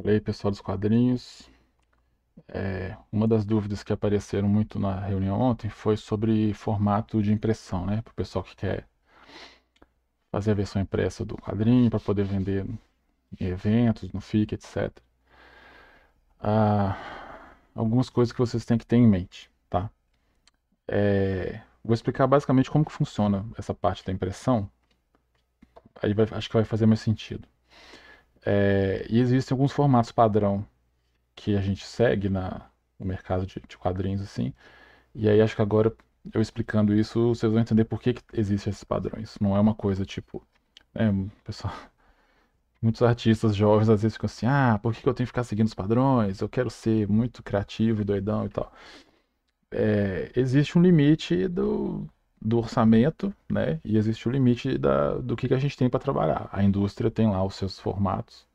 Falei, pessoal dos quadrinhos. É, uma das dúvidas que apareceram muito na reunião ontem foi sobre formato de impressão, né? Para o pessoal que quer fazer a versão impressa do quadrinho para poder vender em eventos, no FIC, etc. Ah, algumas coisas que vocês têm que ter em mente, tá? É, vou explicar basicamente como que funciona essa parte da impressão. Aí vai, acho que vai fazer mais sentido. É, e existem alguns formatos padrão que a gente segue na, no mercado de, de, quadrinhos, assim. E aí acho que agora, eu explicando isso, vocês vão entender por que, que existem esses padrões. Não é uma coisa tipo. É, pessoal. Muitos artistas jovens às vezes ficam assim: ah, por que, que eu tenho que ficar seguindo os padrões? Eu quero ser muito criativo e doidão e tal. É, existe um limite do, do orçamento, né? E existe o limite da, do que, que a gente tem para trabalhar. A indústria tem lá os seus formatos.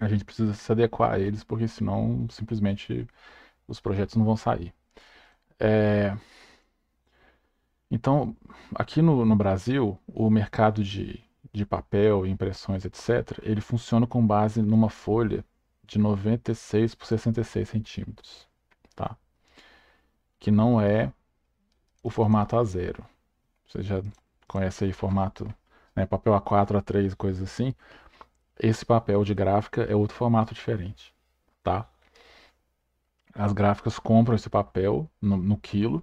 A gente precisa se adequar a eles, porque senão simplesmente os projetos não vão sair. É... Então, aqui no, no Brasil, o mercado de, de papel, impressões, etc., ele funciona com base numa folha de 96 por 66 centímetros, tá? Que não é o formato A0. Você já conhece aí formato, né, papel A4, A3, coisas assim. Esse papel de gráfica é outro formato diferente, tá? As gráficas compram esse papel no, no quilo,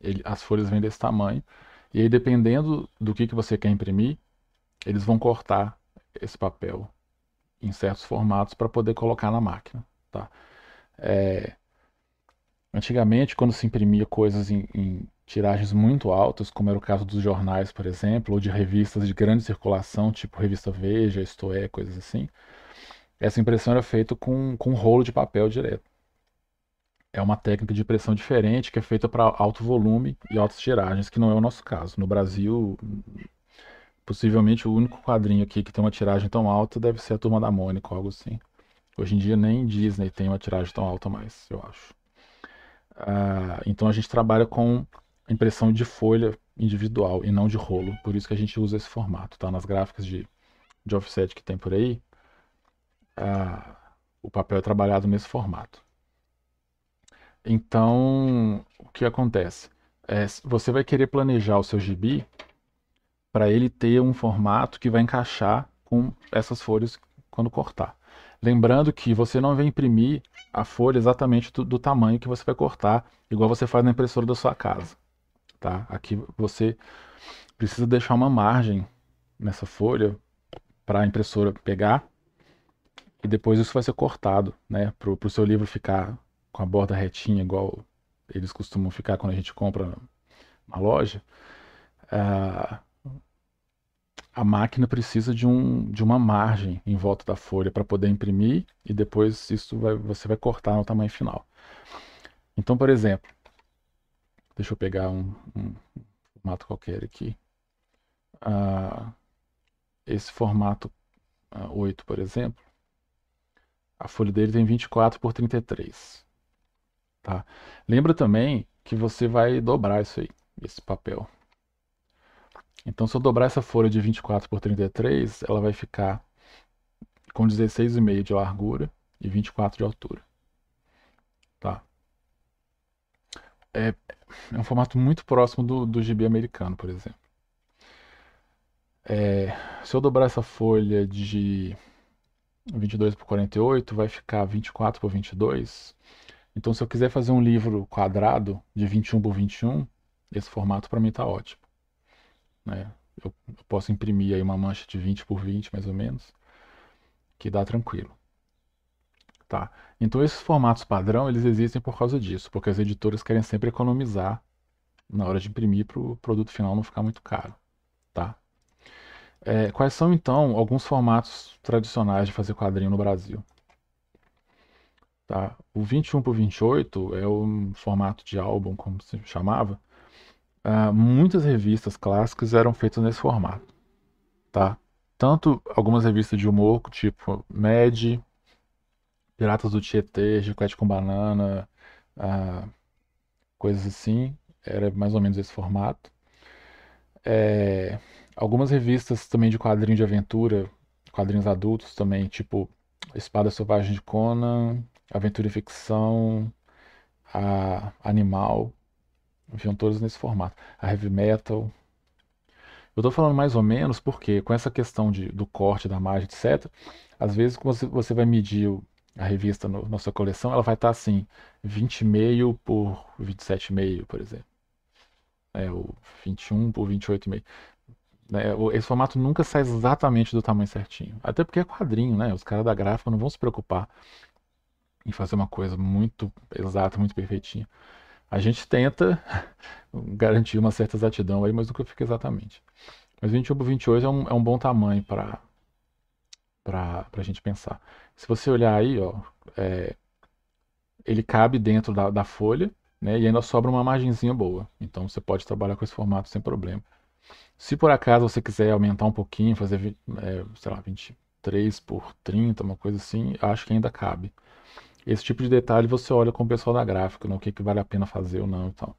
ele, as folhas vêm desse tamanho, e aí dependendo do que, que você quer imprimir, eles vão cortar esse papel em certos formatos para poder colocar na máquina, tá? É, antigamente, quando se imprimia coisas em, em tiragens muito altas, como era o caso dos jornais, por exemplo, ou de revistas de grande circulação, tipo revista Veja, Isto É, coisas assim, essa impressão era feita com, com um rolo de papel direto. É uma técnica de impressão diferente que é feita para alto volume e altas tiragens, que não é o nosso caso. No Brasil, possivelmente o único quadrinho aqui que tem uma tiragem tão alta deve ser a Turma da Mônica, algo assim. Hoje em dia nem Disney tem uma tiragem tão alta mais, eu acho. Ah, então a gente trabalha com impressão de folha individual e não de rolo. Por isso que a gente usa esse formato, tá? Nas gráficas de, de offset que tem por aí, a, o papel é trabalhado nesse formato. Então, o que acontece? É, você vai querer planejar o seu gibi para ele ter um formato que vai encaixar com essas folhas quando cortar. Lembrando que você não vai imprimir a folha exatamente do, do tamanho que você vai cortar, igual você faz na impressora da sua casa tá? Aqui você precisa deixar uma margem nessa folha para a impressora pegar e depois isso vai ser cortado, né? Para o seu livro ficar com a borda retinha, igual eles costumam ficar quando a gente compra na loja. Ah, a máquina precisa de, um, de uma margem em volta da folha para poder imprimir e depois isso vai, você vai cortar no tamanho final. Então, por exemplo, Deixa eu pegar um, um formato qualquer aqui. Ah, esse formato ah, 8, por exemplo, a folha dele tem 24 por 33. Tá? Lembra também que você vai dobrar isso aí, esse papel. Então, se eu dobrar essa folha de 24 por 33, ela vai ficar com 16,5 de largura e 24 de altura. Tá? É, é um formato muito próximo do, do gibi americano, por exemplo. É, se eu dobrar essa folha de 22 por 48, vai ficar 24 por 22. Então, se eu quiser fazer um livro quadrado de 21 por 21, esse formato para mim está ótimo. Né? Eu, eu posso imprimir aí uma mancha de 20 por 20, mais ou menos, que dá tranquilo. Tá? Então esses formatos padrão, eles existem por causa disso, porque as editoras querem sempre economizar na hora de imprimir para o produto final não ficar muito caro. Tá? É, quais são então alguns formatos tradicionais de fazer quadrinho no Brasil? Tá? O 21 por 28 é um formato de álbum, como se chamava. Ah, muitas revistas clássicas eram feitas nesse formato. Tá? Tanto algumas revistas de humor, tipo Mad, Piratas do Tietê, Chiclete com Banana, coisas assim. Era mais ou menos esse formato. É, algumas revistas também de quadrinho de aventura, quadrinhos adultos também, tipo Espada Selvagem de Conan, Aventura e Ficção, Animal. Viam todos nesse formato. A Heavy Metal. Eu estou falando mais ou menos porque com essa questão de, do corte, da margem, etc., às vezes você vai medir o, a revista no, na sua coleção, ela vai estar tá, assim, 20,5 por 27,5, por exemplo. É, ou 21 por 28,5. né esse formato nunca sai exatamente do tamanho certinho. Até porque é quadrinho, né? Os caras da gráfica não vão se preocupar em fazer uma coisa muito exata, muito perfeitinha. A gente tenta garantir uma certa exatidão aí, mas nunca fica exatamente. Mas 21 por 28 é um, é um bom tamanho para para a gente pensar. Se você olhar aí, ó, é, ele cabe dentro da, da folha né, e ainda sobra uma margenzinha boa. Então você pode trabalhar com esse formato sem problema. Se por acaso você quiser aumentar um pouquinho, fazer, é, sei lá, 23 por 30, uma coisa assim, acho que ainda cabe. Esse tipo de detalhe você olha com o pessoal da gráfica, né, o que, que vale a pena fazer ou não e tal.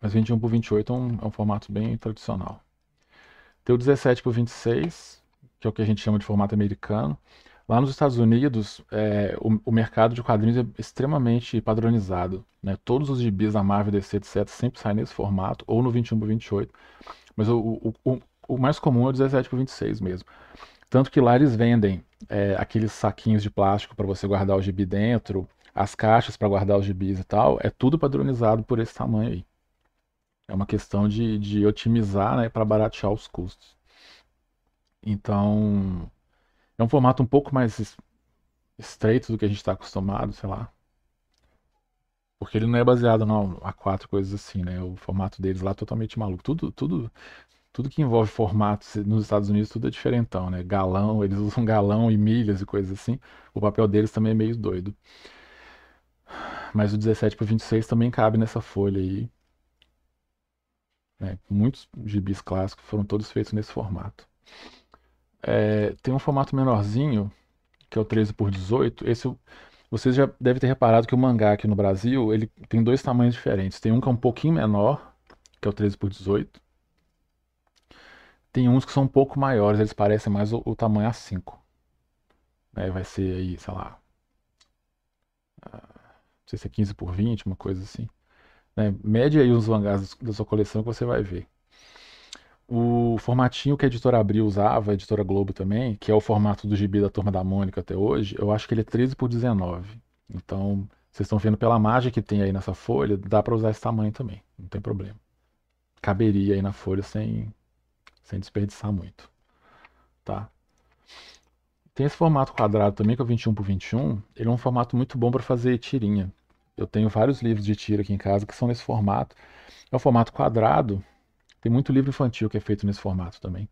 Mas 21 por 28 é um, é um formato bem tradicional. Tem o 17 por 26, que é o que a gente chama de formato americano. Lá nos Estados Unidos, é, o, o, mercado de quadrinhos é extremamente padronizado. Né? Todos os gibis da Marvel, DC, etc., sempre saem nesse formato, ou no 21 por 28. Mas o, o, o, o mais comum é o 17 por 26 mesmo. Tanto que lá eles vendem é, aqueles saquinhos de plástico para você guardar o gibi dentro, as caixas para guardar os gibis e tal, é tudo padronizado por esse tamanho aí. É uma questão de, de otimizar né, para baratear os custos. Então, é um formato um pouco mais estreito do que a gente está acostumado, sei lá. Porque ele não é baseado no A4, coisas assim, né? O formato deles lá é totalmente maluco. Tudo, tudo, tudo que envolve formatos nos Estados Unidos, tudo é diferentão, né? Galão, eles usam galão e milhas e coisas assim. O papel deles também é meio doido. Mas o 17 para 26 também cabe nessa folha aí. É, muitos gibis clássicos foram todos feitos nesse formato. É, tem um formato menorzinho, que é o 13 por 18. Esse vocês já devem ter reparado que o mangá aqui no Brasil, ele tem dois tamanhos diferentes. Tem um que é um pouquinho menor, que é o 13 por 18. Tem uns que são um pouco maiores, eles parecem mais o, o tamanho A5. É, né, vai ser aí, sei lá. Ah, não sei se é 15 por 20, uma coisa assim. Né? Mede aí os mangás da sua coleção que você vai ver o formatinho que a editora Abril usava, a editora Globo também, que é o formato do gibi da Turma da Mônica até hoje, eu acho que ele é 13 por 19. Então, vocês estão vendo pela margem que tem aí nessa folha, dá para usar esse tamanho também, não tem problema. Caberia aí na folha sem, sem desperdiçar muito. Tá? Tem esse formato quadrado também, que é o 21 por 21. Ele é um formato muito bom para fazer tirinha. Eu tenho vários livros de tira aqui em casa que são nesse formato. É um formato quadrado, tem muito livro infantil que é feito nesse formato também.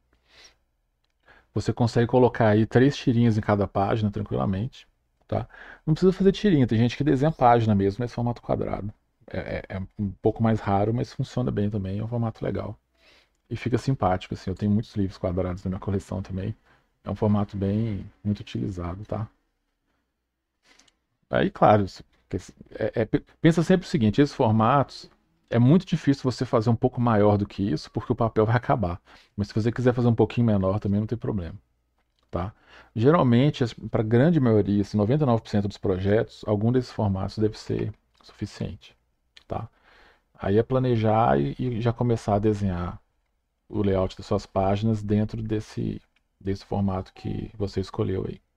Você consegue colocar aí três tirinhas em cada página tranquilamente. Tá? Não precisa fazer tirinha, tem gente que desenha página mesmo nesse formato quadrado. É, é, é, um pouco mais raro, mas funciona bem também, é um formato legal. E fica simpático, assim, eu tenho muitos livros quadrados na minha coleção também. É um formato bem, muito utilizado, tá? Aí, claro, é, é, pensa sempre o seguinte, esses formatos é muito difícil você fazer um pouco maior do que isso, porque o papel vai acabar. Mas se você quiser fazer um pouquinho menor também não tem problema. Tá? Geralmente, para a grande maioria, assim, 99% dos projetos, algum desses formatos deve ser suficiente. Tá? Aí é planejar e, e já começar a desenhar o layout das suas páginas dentro desse, desse formato que você escolheu aí.